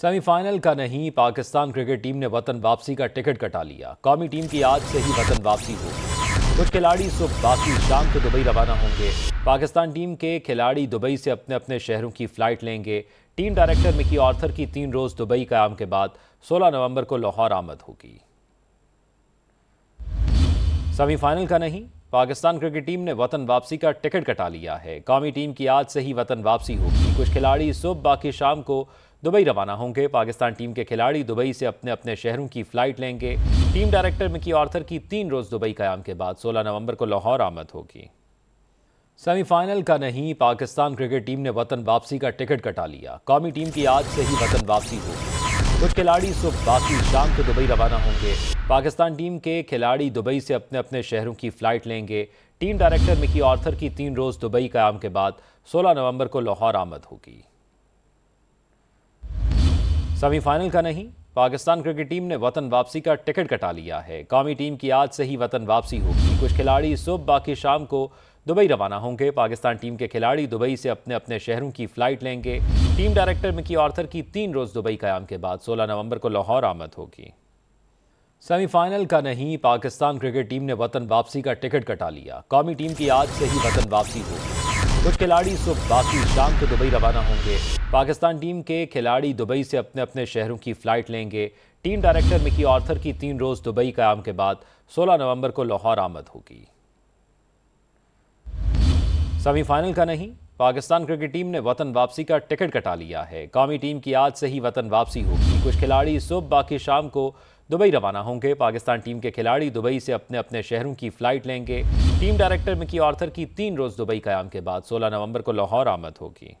semifinal का नहीं Pakistan cricket team ने वतन वापसी का टिकट कटा लिया कौमी टीम की आज से ही वतन वापसी होगी कुछ खिलाड़ी सुबह बाकी शाम को दुबई रवाना होंगे पाकिस्तान टीम के खिलाड़ी दुबई से अपने अपने शहरों की फ़्लाइट लेंगे टीम डायरेक्टर मिकी ऑर्थर की तीन रोज़ दुबई क्याम के बाद 16 नवंबर को लाहौर आमद होगी सेमीफाइनल का नहीं पाकिस्तान क्रिकेट टीम ने वतन वापसी का टिकट कटा लिया है कौमी टीम की आज से ही वतन वापसी होगी कुछ खिलाड़ी सुबह बाकी शाम को दुबई रवाना होंगे पाकिस्तान टीम के खिलाड़ी दुबई से अपने अपने शहरों की फ़्लाइट लेंगे टीम डायरेक्टर मिकी आर्थर की तीन रोज़ दुबई क्याम के बाद सोलह नवंबर को लाहौर आमद होगी सेमीफाइनल का नहीं पाकिस्तान क्रिकेट टीम ने वतन वापसी का टिकट कटा लिया कौमी टीम की आज से ही वतन वापसी होगी कुछ खिलाड़ी सुबह बाकी शाम को दुबई रवाना होंगे पाकिस्तान टीम के खिलाड़ी दुबई से अपने अपने शहरों की फ़्लाइट लेंगे टीम डायरेक्टर मिकी आर्थर की तीन रोज़ दुबई क्याम के बाद सोलह नवंबर को लाहौर आमद होगी सेमीफाइनल का नहीं पाकिस्तान क्रिकेट टीम ने वतन वापसी का टिकट कटा लिया है कौमी टीम की आज से ही वतन वापसी होगी कुछ खिलाड़ी सुबह बाकी शाम को दुबई रवाना होंगे पाकिस्तान टीम के खिलाड़ी दुबई से अपने अपने शहरों की फ़्लाइट लेंगे टीम डायरेक्टर मिकी आर्थर की तीन रोज़ दुबई कयाम के बाद 16 नवंबर को लाहौर आमद होगी सेमीफाइनल का नहीं पाकिस्तान क्रिकेट टीम ने वतन वापसी का टिकट कटा लिया कौमी टीम की आज से ही वतन वापसी होगी कुछ खिलाड़ी सुबह बाकी शाम को दुबई रवाना होंगे पाकिस्तान टीम के खिलाड़ी दुबई से अपने अपने शहरों की फ़्लाइट लेंगे टीम डायरेक्टर मिकी ऑर्थर की तीन रोज़ दुबई क्याम के बाद 16 नवंबर को लाहौर आमद होगी सेमीफाइनल का नहीं पाकिस्तान क्रिकेट टीम ने वतन वापसी का टिकट कटा लिया है कौमी टीम की आज से ही वतन वापसी होगी कुछ खिलाड़ी सुबह बाकी शाम को दुबई रवाना होंगे पाकिस्तान टीम के खिलाड़ी दुबई से अपने अपने शहरों की फ़्लाइट लेंगे टीम डायरेक्टर मिकी ऑर्थर की तीन रोज़ दुबई क्याम के बाद सोलह नवंबर को लाहौर आमद होगी